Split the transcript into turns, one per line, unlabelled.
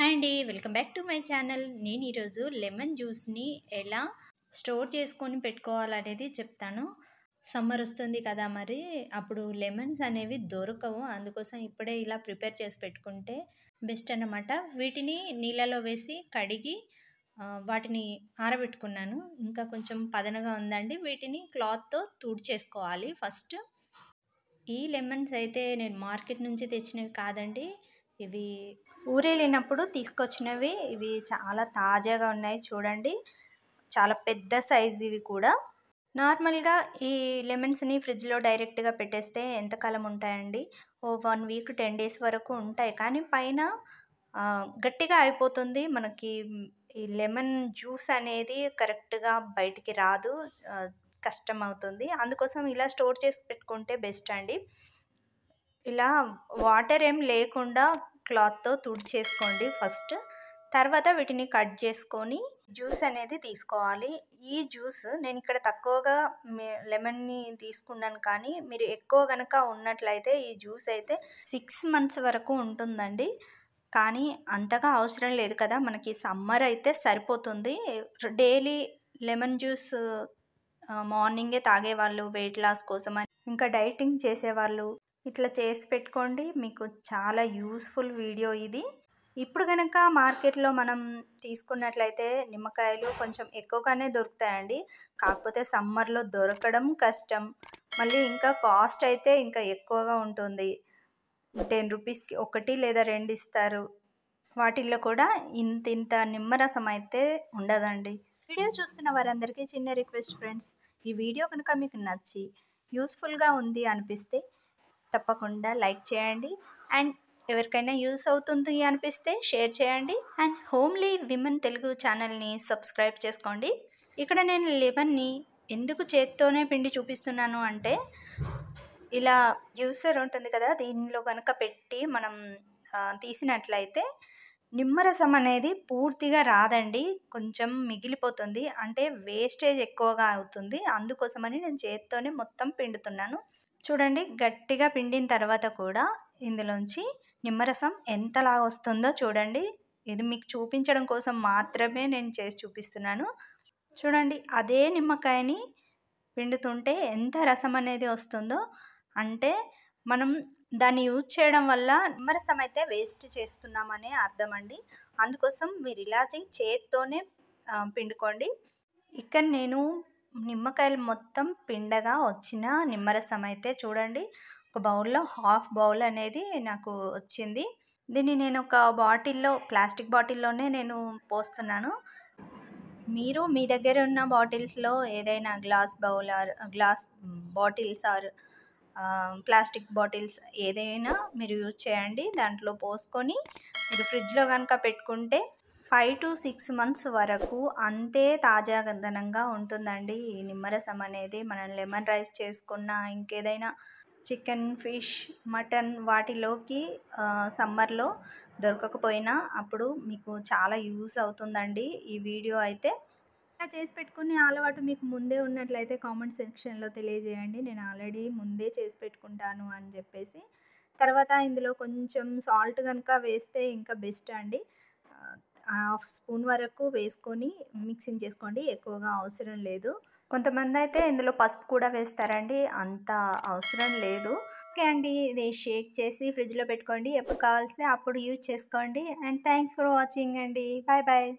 hi అండి welcome back to my channel నేను ఈరోజు లెమన్ జ్యూస్ని ఎలా స్టోర్ చేసుకొని పెట్టుకోవాలనేది చెప్తాను సమ్మర్ వస్తుంది కదా మరి అప్పుడు లెమన్స్ అనేవి దొరకవు అందుకోసం ఇప్పుడే ఇలా ప్రిపేర్ చేసి పెట్టుకుంటే బెస్ట్ అన్నమాట వీటిని నీళ్ళలో వేసి కడిగి వాటిని ఆరబెట్టుకున్నాను ఇంకా కొంచెం పదనగా ఉందండి వీటిని క్లాత్తో తుడిచేసుకోవాలి ఫస్ట్ ఈ లెమన్స్ అయితే నేను మార్కెట్ నుంచి తెచ్చినవి కాదండి ఇవి ఊరు వెళ్ళినప్పుడు తీసుకొచ్చినవి ఇవి చాలా తాజాగా ఉన్నాయి చూడండి చాలా పెద్ద సైజు ఇవి కూడా నార్మల్గా ఈ లెమన్స్ని ఫ్రిడ్జ్లో డైరెక్ట్గా పెట్టేస్తే ఎంతకాలం ఉంటాయండి ఓ వన్ వీక్ టెన్ డేస్ వరకు ఉంటాయి కానీ పైన గట్టిగా అయిపోతుంది మనకి ఈ లెమన్ జ్యూస్ అనేది కరెక్ట్గా బయటికి రాదు కష్టం అవుతుంది అందుకోసం ఇలా స్టోర్ చేసి పెట్టుకుంటే బెస్ట్ అండి ఇలా వాటర్ ఏం లేకుండా క్లాత్తో తుడిచేసుకోండి ఫస్ట్ తర్వాత వీటిని కట్ చేసుకొని జ్యూస్ అనేది తీసుకోవాలి ఈ జ్యూస్ నేను ఇక్కడ తక్కువగా లెమన్ని తీసుకున్నాను కానీ మీరు ఎక్కువ కనుక ఉన్నట్లయితే ఈ జ్యూస్ అయితే సిక్స్ మంత్స్ వరకు ఉంటుందండి కానీ అంతగా అవసరం లేదు కదా మనకి సమ్మర్ అయితే సరిపోతుంది డైలీ లెమన్ జ్యూస్ మార్నింగే తాగే వాళ్ళు వెయిట్ లాస్ కోసం అని ఇంకా డైటింగ్ చేసేవాళ్ళు ఇట్లా చేసి పెట్టుకోండి మీకు చాలా యూస్ఫుల్ వీడియో ఇది ఇప్పుడు కనుక మార్కెట్లో మనం తీసుకున్నట్లయితే నిమ్మకాయలు కొంచెం ఎక్కువగానే దొరుకుతాయండి కాకపోతే సమ్మర్లో దొరకడం కష్టం మళ్ళీ ఇంకా కాస్ట్ అయితే ఇంకా ఎక్కువగా ఉంటుంది టెన్ రూపీస్కి ఒకటి లేదా రెండు ఇస్తారు వాటిల్లో కూడా ఇంత ఇంత నిమ్మరసం అయితే ఉండదండి వీడియో చూస్తున్న వారందరికీ చిన్న రిక్వెస్ట్ ఫ్రెండ్స్ ఈ వీడియో కనుక మీకు నచ్చి యూస్ఫుల్గా ఉంది అనిపిస్తే తప్పకుండా లైక్ చేయండి అండ్ ఎవరికైనా యూస్ అవుతుంది అనిపిస్తే షేర్ చేయండి అండ్ హోమ్లీ విమెన్ తెలుగు ఛానల్ని సబ్స్క్రైబ్ చేసుకోండి ఇక్కడ నేను లెమన్ని ఎందుకు చేత్తోనే పిండి చూపిస్తున్నాను అంటే ఇలా యూసర్ ఉంటుంది కదా దీనిలో కనుక పెట్టి మనం తీసినట్లయితే నిమ్మరసం అనేది పూర్తిగా రాదండి కొంచెం మిగిలిపోతుంది అంటే వేస్టేజ్ ఎక్కువగా అవుతుంది అందుకోసమని నేను చేత్తోనే మొత్తం పిండుతున్నాను చూడండి గట్టిగా పిండిన తర్వాత కూడా ఇందులోంచి నిమ్మరసం ఎంతలాగా వస్తుందో చూడండి ఇది మీకు చూపించడం కోసం మాత్రమే నేను చేసి చూపిస్తున్నాను చూడండి అదే నిమ్మకాయని పిండుతుంటే ఎంత రసం అనేది వస్తుందో అంటే మనం దాన్ని యూజ్ చేయడం వల్ల నిమ్మరసం అయితే వేస్ట్ చేస్తున్నామనే అర్థం అండి అందుకోసం మీరు ఇలాచి చేత్తోనే పిండుకోండి ఇక్కడ నేను నిమ్మకాయలు మొత్తం పిండగా వచ్చిన నిమ్మరసం అయితే చూడండి ఒక బౌల్లో హాఫ్ బౌల్ అనేది నాకు వచ్చింది దీన్ని నేను ఒక బాటిల్లో ప్లాస్టిక్ బాటిల్లోనే నేను పోస్తున్నాను మీరు మీ దగ్గర ఉన్న బాటిల్స్లో ఏదైనా glass bowl or glass bottles or plastic bottles ఏదైనా మీరు యూజ్ చేయండి దాంట్లో పోసుకొని మీరు ఫ్రిడ్జ్లో కనుక పెట్టుకుంటే ఫైవ్ టు సిక్స్ మంత్స్ వరకు అంతే తాజాదనంగా ఉంటుందండి ఈ నిమ్మరసం అనేది మనం లెమన్ రైస్ చేసుకున్న ఇంకేదైనా చికెన్ ఫిష్ మటన్ వాటిలోకి సమ్మర్లో దొరకకపోయినా అప్పుడు మీకు చాలా యూస్ అవుతుందండి ఈ వీడియో అయితే ఇలా చేసి పెట్టుకునే అలవాటు మీకు ముందే ఉన్నట్లయితే కామెంట్ సెక్షన్లో తెలియజేయండి నేను ఆల్రెడీ ముందే చేసి పెట్టుకుంటాను అని చెప్పేసి తర్వాత ఇందులో కొంచెం సాల్ట్ కనుక వేస్తే ఇంకా బెస్ట్ అండి హాఫ్ స్పూన్ వరకు వేసుకొని మిక్సింగ్ చేసుకోండి ఎక్కువగా అవసరం లేదు కొంతమంది అయితే ఇందులో పసుపు కూడా వేస్తారండి అంత అవసరం లేదు ఓకే అండి ఇది షేక్ చేసి ఫ్రిడ్జ్లో పెట్టుకోండి ఎప్పుడు కావాల్సి అప్పుడు యూజ్ చేసుకోండి అండ్ థ్యాంక్స్ ఫర్ వాచింగ్ అండి బాయ్ బాయ్